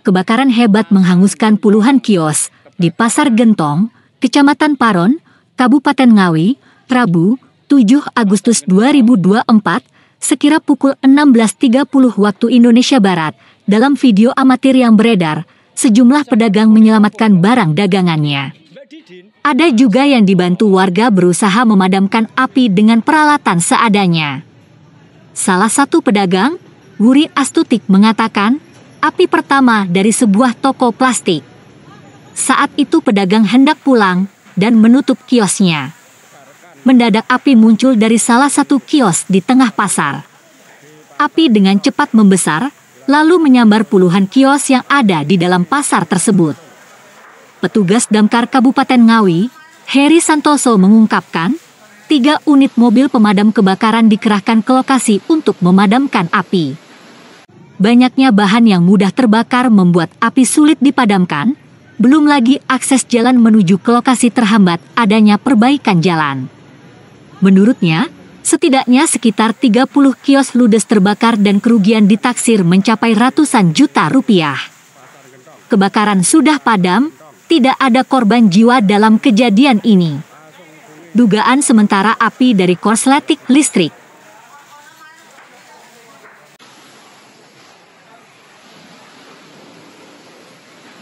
Kebakaran hebat menghanguskan puluhan kios di Pasar Gentong, Kecamatan Paron, Kabupaten Ngawi, Rabu, 7 Agustus 2024, sekira pukul 16.30 waktu Indonesia Barat, dalam video amatir yang beredar, sejumlah pedagang menyelamatkan barang dagangannya. Ada juga yang dibantu warga berusaha memadamkan api dengan peralatan seadanya. Salah satu pedagang, Wuri Astutik mengatakan, api pertama dari sebuah toko plastik. Saat itu pedagang hendak pulang dan menutup kiosnya. Mendadak api muncul dari salah satu kios di tengah pasar. Api dengan cepat membesar, lalu menyambar puluhan kios yang ada di dalam pasar tersebut. Petugas damkar Kabupaten Ngawi, Heri Santoso mengungkapkan, tiga unit mobil pemadam kebakaran dikerahkan ke lokasi untuk memadamkan api banyaknya bahan yang mudah terbakar membuat api sulit dipadamkan, belum lagi akses jalan menuju ke lokasi terhambat adanya perbaikan jalan. Menurutnya, setidaknya sekitar 30 kios ludes terbakar dan kerugian ditaksir mencapai ratusan juta rupiah. Kebakaran sudah padam, tidak ada korban jiwa dalam kejadian ini. Dugaan sementara api dari korsletik listrik.